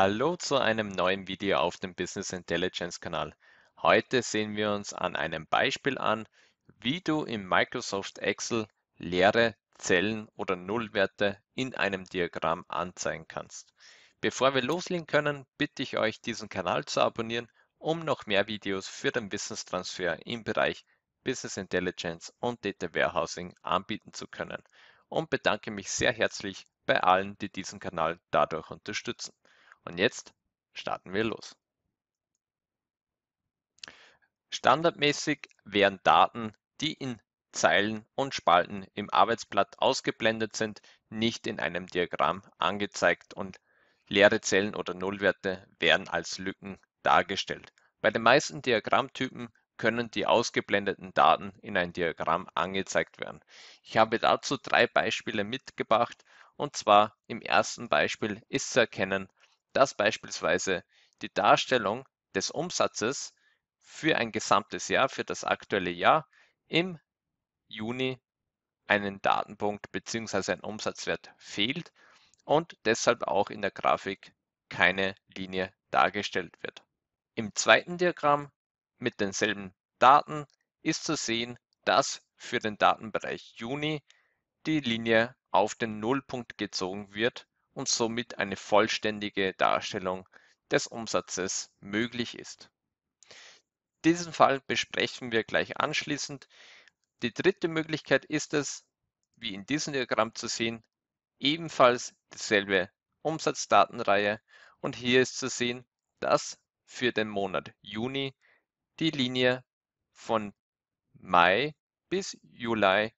Hallo zu einem neuen Video auf dem Business Intelligence Kanal. Heute sehen wir uns an einem Beispiel an, wie du in Microsoft Excel leere Zellen oder Nullwerte in einem Diagramm anzeigen kannst. Bevor wir loslegen können, bitte ich euch, diesen Kanal zu abonnieren, um noch mehr Videos für den Wissenstransfer im Bereich Business Intelligence und Data Warehousing anbieten zu können und bedanke mich sehr herzlich bei allen, die diesen Kanal dadurch unterstützen. Und jetzt starten wir los. Standardmäßig werden Daten, die in Zeilen und Spalten im Arbeitsblatt ausgeblendet sind, nicht in einem Diagramm angezeigt und leere Zellen oder Nullwerte werden als Lücken dargestellt. Bei den meisten Diagrammtypen können die ausgeblendeten Daten in ein Diagramm angezeigt werden. Ich habe dazu drei Beispiele mitgebracht und zwar im ersten Beispiel ist zu erkennen, dass beispielsweise die Darstellung des Umsatzes für ein gesamtes Jahr, für das aktuelle Jahr im Juni einen Datenpunkt bzw. ein Umsatzwert fehlt und deshalb auch in der Grafik keine Linie dargestellt wird. Im zweiten Diagramm mit denselben Daten ist zu sehen, dass für den Datenbereich Juni die Linie auf den Nullpunkt gezogen wird und somit eine vollständige Darstellung des Umsatzes möglich ist. Diesen Fall besprechen wir gleich anschließend. Die dritte Möglichkeit ist es, wie in diesem Diagramm zu sehen, ebenfalls dieselbe Umsatzdatenreihe und hier ist zu sehen, dass für den Monat Juni die Linie von Mai bis Juli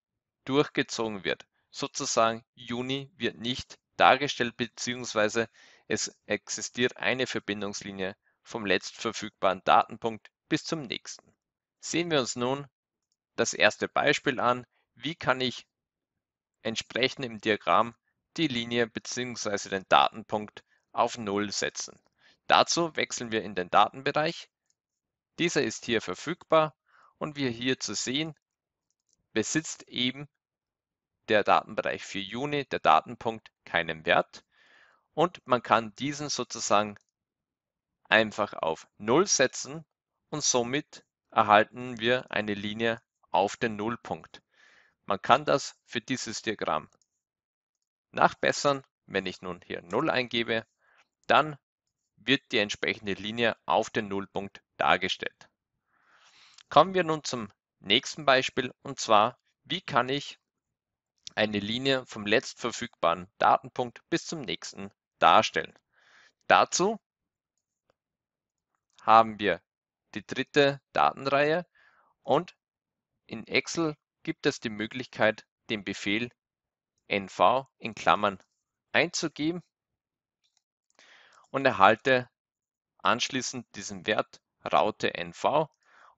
durchgezogen wird. Sozusagen Juni wird nicht dargestellt bzw. es existiert eine Verbindungslinie vom letztverfügbaren Datenpunkt bis zum nächsten. Sehen wir uns nun das erste Beispiel an, wie kann ich entsprechend im Diagramm die Linie bzw. den Datenpunkt auf 0 setzen. Dazu wechseln wir in den Datenbereich. Dieser ist hier verfügbar und wie hier zu sehen, besitzt eben der Datenbereich für Juni, der Datenpunkt, keinen Wert. Und man kann diesen sozusagen einfach auf 0 setzen und somit erhalten wir eine Linie auf den Nullpunkt. Man kann das für dieses Diagramm nachbessern. Wenn ich nun hier 0 eingebe, dann wird die entsprechende Linie auf den Nullpunkt dargestellt. Kommen wir nun zum nächsten Beispiel und zwar, wie kann ich eine Linie vom letztverfügbaren Datenpunkt bis zum nächsten darstellen. Dazu haben wir die dritte Datenreihe und in Excel gibt es die Möglichkeit, den Befehl nv in Klammern einzugeben und erhalte anschließend diesen Wert Raute nv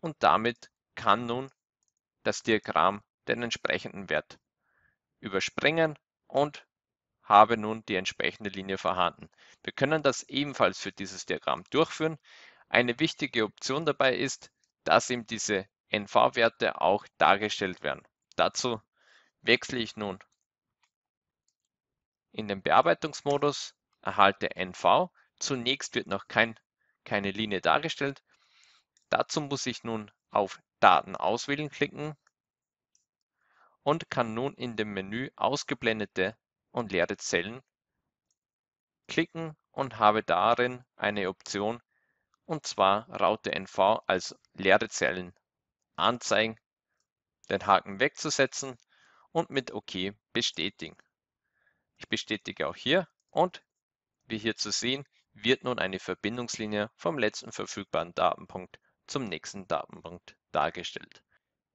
und damit kann nun das Diagramm den entsprechenden Wert überspringen und habe nun die entsprechende Linie vorhanden. Wir können das ebenfalls für dieses Diagramm durchführen. Eine wichtige Option dabei ist, dass ihm diese NV-Werte auch dargestellt werden. Dazu wechsle ich nun in den Bearbeitungsmodus, erhalte NV. Zunächst wird noch kein, keine Linie dargestellt. Dazu muss ich nun auf Daten auswählen klicken und kann nun in dem Menü ausgeblendete und leere Zellen klicken und habe darin eine Option und zwar Raute NV als leere Zellen anzeigen, den Haken wegzusetzen und mit OK bestätigen. Ich bestätige auch hier und wie hier zu sehen, wird nun eine Verbindungslinie vom letzten verfügbaren Datenpunkt zum nächsten Datenpunkt dargestellt.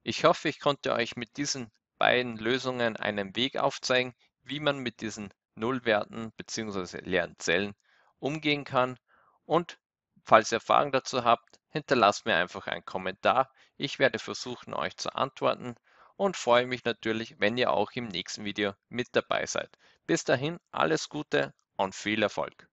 Ich hoffe, ich konnte euch mit diesen beiden Lösungen einen Weg aufzeigen, wie man mit diesen Nullwerten bzw. leeren Zellen umgehen kann. Und falls ihr Fragen dazu habt, hinterlasst mir einfach einen Kommentar. Ich werde versuchen, euch zu antworten und freue mich natürlich, wenn ihr auch im nächsten Video mit dabei seid. Bis dahin alles Gute und viel Erfolg!